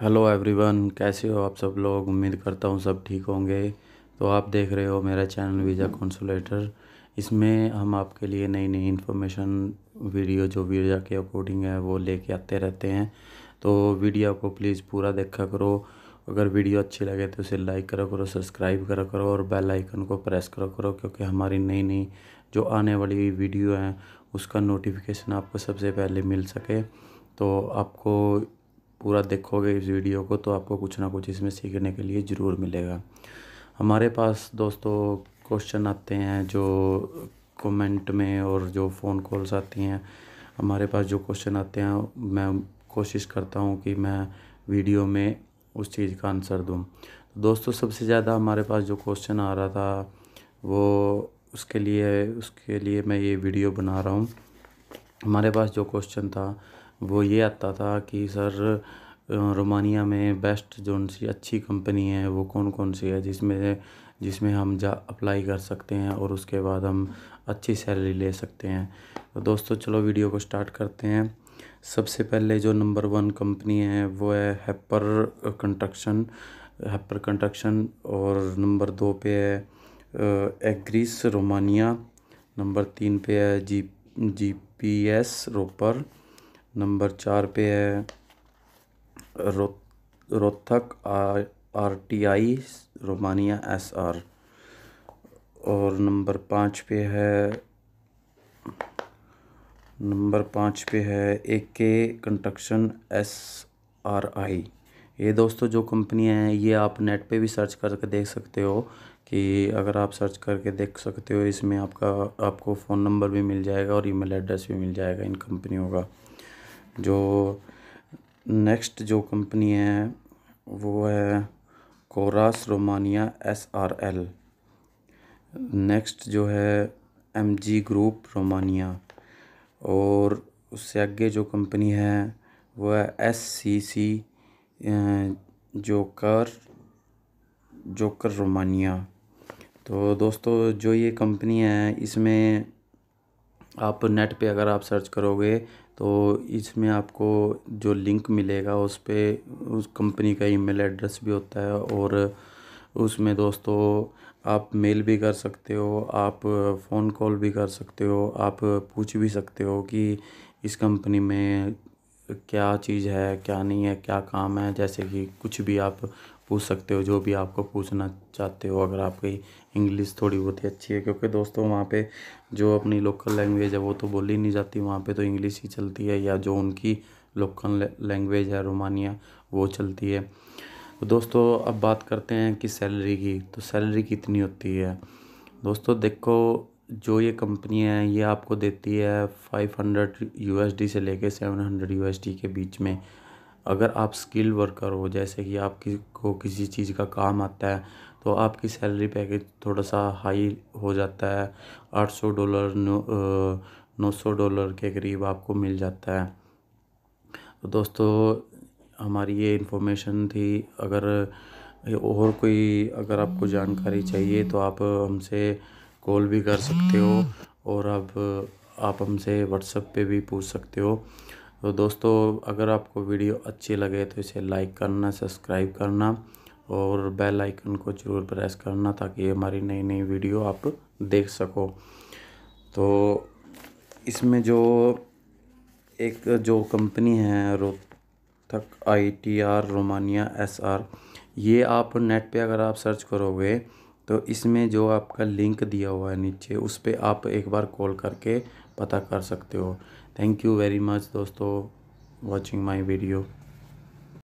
hello everyone कैसे हो आप सब लोग उम्मीद करता हूँ सब ठीक होंगे तो आप देख रहे हो मेरा चैनल वीज़ा कॉन्सुलेटर इसमें हम आपके लिए नई नई इन्फॉर्मेशन वीडियो जो वीज़ा के अकॉर्डिंग है वो लेके आते रहते हैं तो वीडियो को प्लीज़ पूरा देखा करो अगर वीडियो अच्छी लगे तो उसे लाइक करा करो सब्सक्राइब करा करो और बेल आइकन को प्रेस करा करो क्योंकि हमारी नई नई जो आने वाली वीडियो हैं उसका नोटिफिकेशन आपको सबसे पहले मिल सके तो आपको पूरा देखोगे इस वीडियो को तो आपको कुछ ना कुछ इसमें सीखने के लिए ज़रूर मिलेगा हमारे पास दोस्तों क्वेश्चन आते हैं जो कमेंट में और जो फ़ोन कॉल्स आती हैं हमारे पास जो क्वेश्चन आते हैं मैं कोशिश करता हूँ कि मैं वीडियो में उस चीज़ का आंसर दूँ दोस्तों सबसे ज़्यादा हमारे पास जो क्वेश्चन आ रहा था वो उसके लिए उसके लिए मैं ये वीडियो बना रहा हूँ हमारे पास जो क्वेश्चन था वो ये आता था कि सर रोमानिया में बेस्ट जोन सी अच्छी कंपनी है वो कौन कौन सी है जिसमें जिसमें हम जा अप्लाई कर सकते हैं और उसके बाद हम अच्छी सैलरी ले सकते हैं तो दोस्तों चलो वीडियो को स्टार्ट करते हैं सबसे पहले जो नंबर वन कंपनी है वो है हैपर कंस्ट्रक्शन हैपर कंस्ट्रक्शन और नंबर दो पे है एग्रीस रोमानिया नंबर तीन पे है जी जी पी एस रोपर नंबर चार पे है रो, Rohtak R, R T I Romania S R और नंबर पाँच पे है नंबर पाँच पे है ए के कंटक्शन एस आर आई ये दोस्तों जो कंपनियां हैं ये आप नेट पे भी सर्च करके देख सकते हो कि अगर आप सर्च करके देख सकते हो इसमें आपका आपको फ़ोन नंबर भी मिल जाएगा और ईमेल एड्रेस भी मिल जाएगा इन कंपनियों का जो नेक्स्ट जो कंपनी है वो है Coras Romania S R L next जो है एम जी ग्रुप रोमानिया और उससे आगे जो कंपनी है वो है S C C Joker Joker Romania तो दोस्तों जो ये कंपनी है इसमें आप नेट पे अगर आप सर्च करोगे तो इसमें आपको जो लिंक मिलेगा उस पर उस कंपनी का ईमेल एड्रेस भी होता है और उसमें दोस्तों आप मेल भी कर सकते हो आप फ़ोन कॉल भी कर सकते हो आप पूछ भी सकते हो कि इस कंपनी में क्या चीज़ है क्या नहीं है क्या काम है जैसे कि कुछ भी आप पूछ सकते हो जो भी आपको पूछना चाहते हो अगर आपकी इंग्लिश थोड़ी बहुत ही अच्छी है क्योंकि दोस्तों वहाँ पे जो अपनी लोकल लैंग्वेज है वो तो बोली नहीं जाती वहाँ पे तो इंग्लिश ही चलती है या जो उनकी लोकल लैंग्वेज है रोमानिया वो चलती है तो दोस्तों अब बात करते हैं कि सैलरी की तो सैलरी कितनी होती है दोस्तों देखो जो ये कंपनी है ये आपको देती है फाइव हंड्रेड से लेके 700 यूएसडी के बीच में अगर आप स्किल वर्कर हो जैसे कि आप किसी को किसी चीज़ का काम आता है तो आपकी सैलरी पैकेज थोड़ा सा हाई हो जाता है आठ सौ डॉलर नौ सौ डॉलर के करीब आपको मिल जाता है तो दोस्तों हमारी ये इन्फॉर्मेशन थी अगर और कोई अगर आपको जानकारी चाहिए तो आप हमसे कॉल भी कर सकते हो और आप आप हमसे व्हाट्सएप पे भी पूछ सकते हो तो दोस्तों अगर आपको वीडियो अच्छी लगे तो इसे लाइक करना सब्सक्राइब करना और बेल आइकन को ज़रूर प्रेस करना ताकि हमारी नई नई वीडियो आप देख सको तो इसमें जो एक जो कंपनी है Rohtak I T R Romania S R ये आप नेट पे अगर आप सर्च करोगे तो इसमें जो आपका लिंक दिया हुआ है नीचे उस पर आप एक बार कॉल करके पता कर सकते हो थैंक यू वेरी मच दोस्तों वॉचिंग माई वीडियो